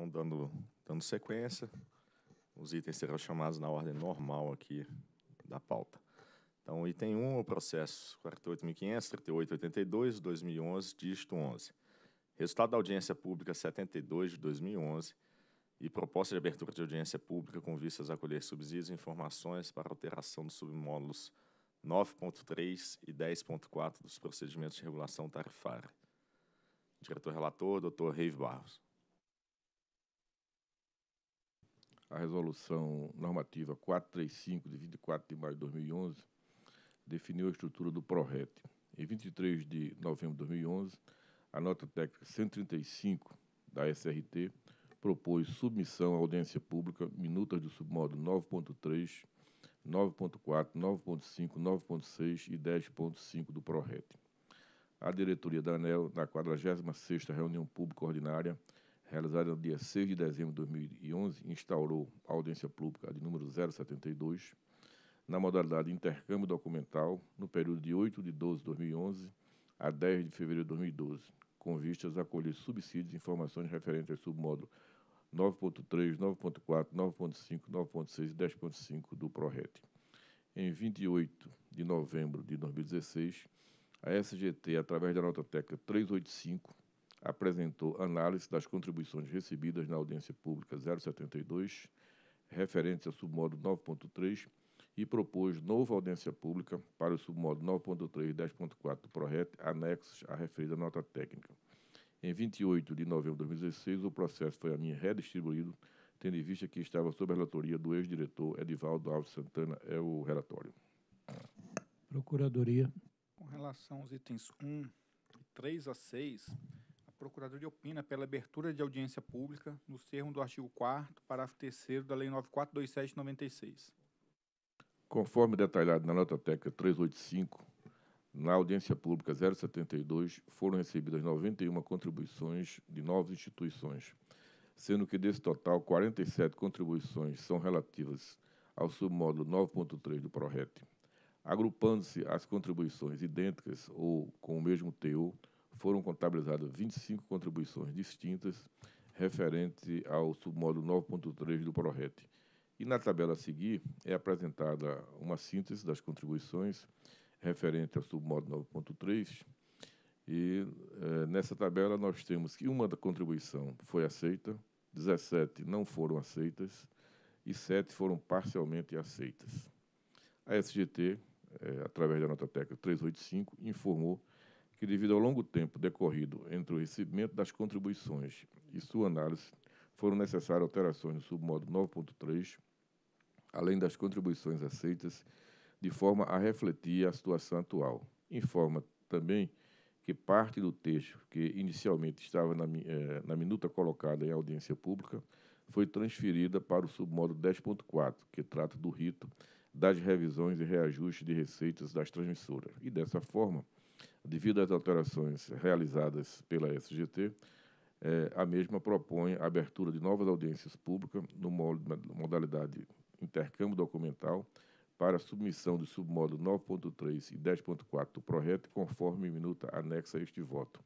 Então, dando, dando sequência, os itens serão chamados na ordem normal aqui da pauta. Então, item 1, o processo 48.500, 38.82, 2011, dígito 11. Resultado da audiência pública 72 de 2011 e proposta de abertura de audiência pública com vistas a colher subsídios e informações para alteração dos submódulos 9.3 e 10.4 dos procedimentos de regulação tarifária. Diretor-relator, Dr. Reive Barros. a resolução normativa 435, de 24 de maio de 2011, definiu a estrutura do PRORET. Em 23 de novembro de 2011, a nota técnica 135 da SRT propôs submissão à audiência pública minutas do submodo 9.3, 9.4, 9.5, 9.6 e 10.5 do PRORET. A diretoria da ANEL, na 46ª reunião pública ordinária, realizada no dia 6 de dezembro de 2011, instaurou a audiência pública de número 072, na modalidade intercâmbio documental, no período de 8 de 12 de 2011 a 10 de fevereiro de 2012, com vistas a colher subsídios e informações referentes ao submódulo 9.3, 9.4, 9.5, 9.6 e 10.5 do PRORET. Em 28 de novembro de 2016, a SGT, através da nota técnica 385, apresentou análise das contribuições recebidas na audiência pública 072, referente ao submodo 9.3, e propôs nova audiência pública para o submodo 9.3 e 10.4 do PRORET, anexos à referida nota técnica. Em 28 de novembro de 2016, o processo foi a mim redistribuído, tendo em vista que estava sob a relatoria do ex-diretor Edivaldo Alves Santana. É o relatório. Procuradoria. Com relação aos itens 1 e 3 a 6, de opina pela abertura de audiência pública no termos do artigo 4º, parágrafo 3 da Lei 9.427/96. Conforme detalhado na nota técnica 385, na audiência pública 072 foram recebidas 91 contribuições de novas instituições, sendo que desse total 47 contribuições são relativas ao submódulo 9.3 do PRORET. Agrupando-se as contribuições idênticas ou com o mesmo teor, foram contabilizadas 25 contribuições distintas referente ao submódulo 9.3 do PRORET. E na tabela a seguir é apresentada uma síntese das contribuições referente ao submódulo 9.3. E eh, nessa tabela nós temos que uma da contribuição foi aceita, 17 não foram aceitas e 7 foram parcialmente aceitas. A SGT, eh, através da nota técnica 385, informou que, devido ao longo tempo decorrido entre o recebimento das contribuições e sua análise, foram necessárias alterações no submódulo 9.3, além das contribuições aceitas, de forma a refletir a situação atual. Informa também que parte do texto que inicialmente estava na, eh, na minuta colocada em audiência pública foi transferida para o submódulo 10.4, que trata do rito das revisões e reajustes de receitas das transmissoras. E dessa forma, Devido às alterações realizadas pela SGT, é, a mesma propõe a abertura de novas audiências públicas no modo modalidade intercâmbio documental para submissão do submódulo 9.3 e 10.4 do PRORET, conforme minuta anexa a este voto.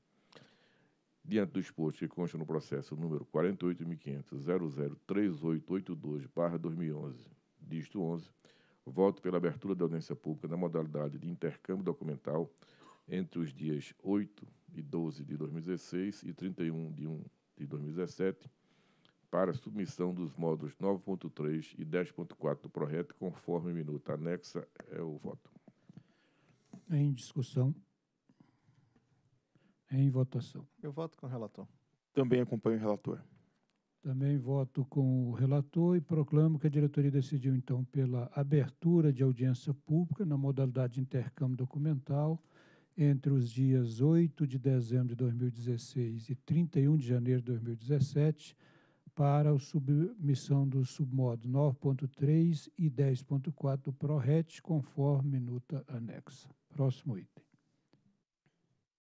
Diante do exposto que consta no processo número 48.500.003882-2011, disto 11, voto pela abertura da audiência pública na modalidade de intercâmbio documental entre os dias 8 e 12 de 2016 e 31 de 1 de 2017 para submissão dos módulos 9.3 e 10.4 do projeto, conforme minuta anexa é o voto. Em discussão. Em votação. Eu voto com o relator. Também acompanho o relator. Também voto com o relator e proclamo que a diretoria decidiu, então, pela abertura de audiência pública na modalidade de intercâmbio documental entre os dias 8 de dezembro de 2016 e 31 de janeiro de 2017 para a submissão do submodo 9.3 e 10.4 do PRORET, conforme minuta anexa. Próximo item.